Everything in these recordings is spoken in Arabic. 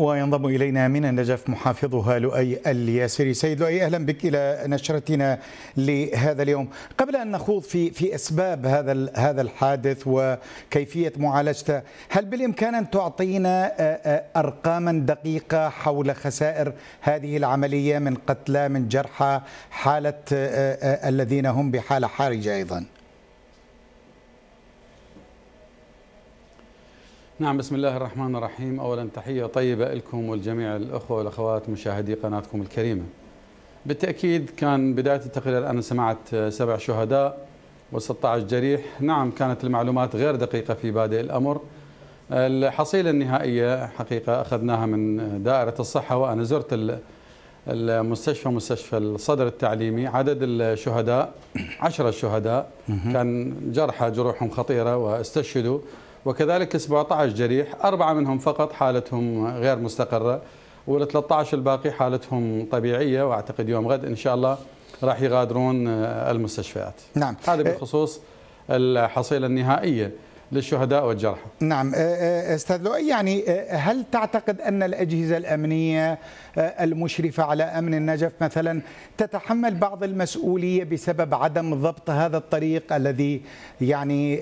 وينضم إلينا من النجف محافظها لؤي الياسري سيد لؤي أهلا بك إلى نشرتنا لهذا اليوم قبل أن نخوض في في أسباب هذا هذا الحادث وكيفية معالجته هل بالإمكان أن تعطينا أرقاما دقيقة حول خسائر هذه العملية من قتلى من جرحى حالة الذين هم بحالة حرجة أيضا نعم بسم الله الرحمن الرحيم أولا تحية طيبة لكم والجميع الأخوة والأخوات مشاهدي قناتكم الكريمة بالتأكيد كان بداية التقرير أنا سمعت سبع شهداء و16 جريح نعم كانت المعلومات غير دقيقة في بادئ الأمر الحصيلة النهائية حقيقة أخذناها من دائرة الصحة وأنا زرت المستشفى مستشفى الصدر التعليمي عدد الشهداء عشرة شهداء كان جرحى جروحهم خطيرة واستشهدوا وكذلك 17 جريح أربعة منهم فقط حالتهم غير مستقرة وال13 الباقي حالتهم طبيعية وأعتقد يوم غد إن شاء الله راح يغادرون المستشفيات نعم هذا إيه. بخصوص الحصيلة النهائية للشهداء والجرحى نعم استاذ لؤي يعني هل تعتقد ان الاجهزه الامنيه المشرفه على امن النجف مثلا تتحمل بعض المسؤوليه بسبب عدم ضبط هذا الطريق الذي يعني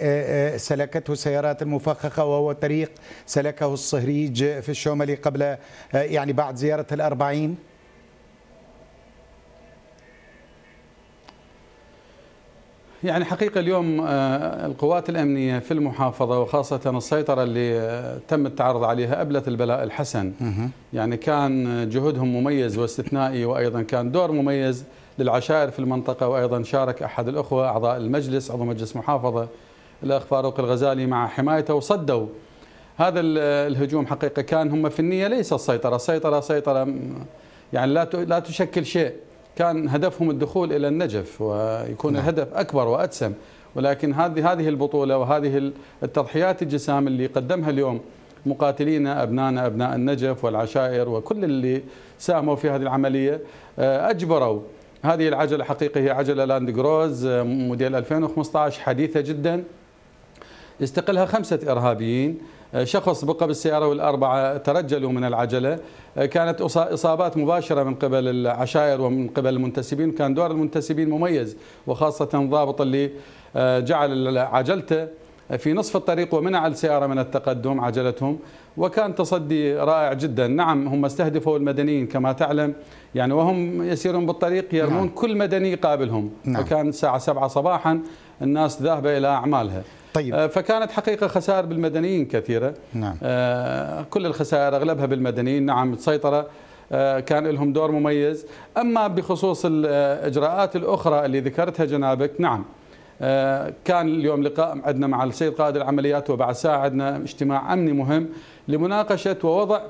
سلكته السيارات المفخخه وهو طريق سلكه الصهريج في الشوملي قبل يعني بعد زياره الأربعين يعني حقيقة اليوم آه، القوات الأمنية في المحافظة وخاصة السيطرة اللي آه، تم التعرض عليها أبلت البلاء الحسن يعني كان آه، جهودهم مميز واستثنائي وأيضا كان دور مميز للعشائر في المنطقة وأيضا شارك أحد الأخوة أعضاء المجلس عضو مجلس محافظة الأخ فاروق الغزالي مع حمايته وصدوا هذا الهجوم حقيقة كان هم في النية ليس السيطرة السيطرة سيطرة يعني لا لا تشكل شيء كان هدفهم الدخول الى النجف ويكون نعم. الهدف اكبر واتسم ولكن هذه هذه البطوله وهذه التضحيات الجسام اللي قدمها اليوم مقاتلينا ابنائنا ابناء النجف والعشائر وكل اللي ساهموا في هذه العمليه آه، اجبروا هذه العجله حقيقه هي عجله لاند جروز آه، موديل 2015 حديثه جدا يستقلها خمسة إرهابيين آه، شخص بقى بالسيارة والأربعة ترجلوا من العجلة آه، كانت إصابات مباشرة من قبل العشائر ومن قبل المنتسبين كان دور المنتسبين مميز وخاصة ضابط اللي آه، جعل عجلته في نصف الطريق ومنع السيارة من التقدم عجلتهم وكان تصدي رائع جدا نعم هم استهدفوا المدنيين كما تعلم يعني وهم يسيرون بالطريق يرمون نعم. كل مدني يقابلهم نعم. وكان الساعة سبعة صباحا الناس ذاهبة إلى أعمالها طيب. آه، فكانت حقيقة خسائر بالمدنيين كثيرة نعم. آه، كل الخسائر أغلبها بالمدنيين نعم السيطرة آه، كان لهم دور مميز أما بخصوص الإجراءات الأخرى اللي ذكرتها جنابك نعم كان اليوم لقاء عندنا مع السيد قائد العمليات وبعد ساعة عندنا اجتماع أمني مهم لمناقشة ووضع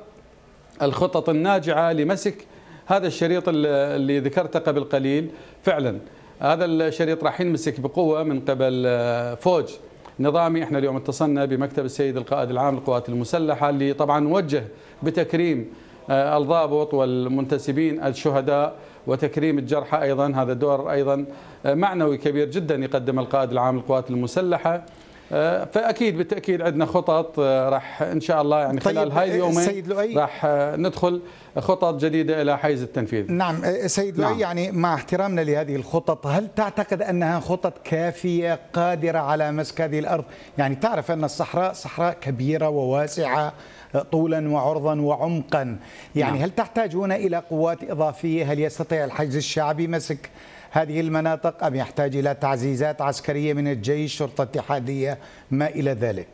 الخطط الناجعة لمسك هذا الشريط اللي ذكرته قبل قليل فعلا هذا الشريط راح ينمسك بقوة من قبل فوج نظامي احنا اليوم اتصلنا بمكتب السيد القائد العام للقوات المسلحة اللي طبعا وجه بتكريم آه، الضابط والمنتسبين الشهداء وتكريم الجرحى أيضا هذا دور أيضا آه، معنوي كبير جدا يقدم القائد العام للقوات المسلحة آه، فاكيد بالتاكيد عندنا خطط آه، راح ان شاء الله يعني طيب خلال هاي آه، اليومين راح ندخل خطط جديده الى حيز التنفيذ. نعم سيد لؤي نعم. يعني مع احترامنا لهذه الخطط هل تعتقد انها خطط كافيه قادره على مسك هذه الارض؟ يعني تعرف ان الصحراء صحراء كبيره وواسعه طولا وعرضا وعمقا يعني نعم. هل تحتاجون إلى قوات إضافية هل يستطيع الحجز الشعبي مسك هذه المناطق أم يحتاج إلى تعزيزات عسكرية من الجيش شرطة اتحادية ما إلى ذلك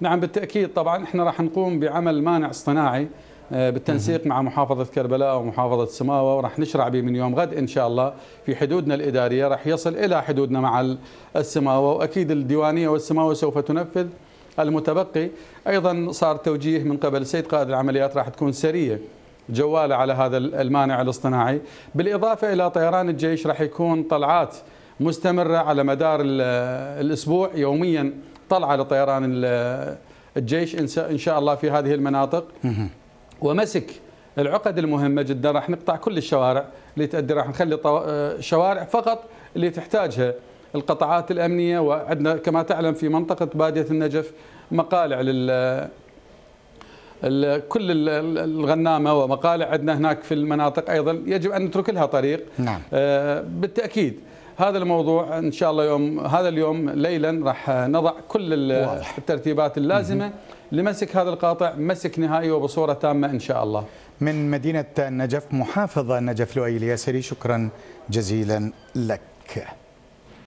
نعم بالتأكيد طبعا احنا راح نقوم بعمل مانع اصطناعي آه، بالتنسيق مع محافظة كربلاء ومحافظة سماوة وراح نشرع به من يوم غد إن شاء الله في حدودنا الإدارية راح يصل إلى حدودنا مع السماوة وأكيد الديوانية والسماوة سوف تنفذ المتبقي أيضا صار توجيه من قبل السيد قائد العمليات راح تكون سرية جوالة على هذا المانع الاصطناعي بالإضافة إلى طيران الجيش راح يكون طلعات مستمرة على مدار الأسبوع يوميا طلعة لطيران الجيش إن شاء الله في هذه المناطق ومسك العقد المهمه جدا راح نقطع كل الشوارع اللي تؤدي راح نخلي آه، شوارع فقط اللي تحتاجها القطاعات الامنيه وعندنا كما تعلم في منطقه باديه النجف مقالع لل كل الغنامه ومقالع عندنا هناك في المناطق ايضا يجب ان نترك لها طريق نعم. آه، بالتاكيد هذا الموضوع ان شاء الله يوم هذا اليوم ليلا راح نضع كل الترتيبات اللازمه لمسك هذا القاطع مسك نهائي وبصوره تامه ان شاء الله من مدينه النجف محافظه النجف لؤي الياسري شكرا جزيلا لك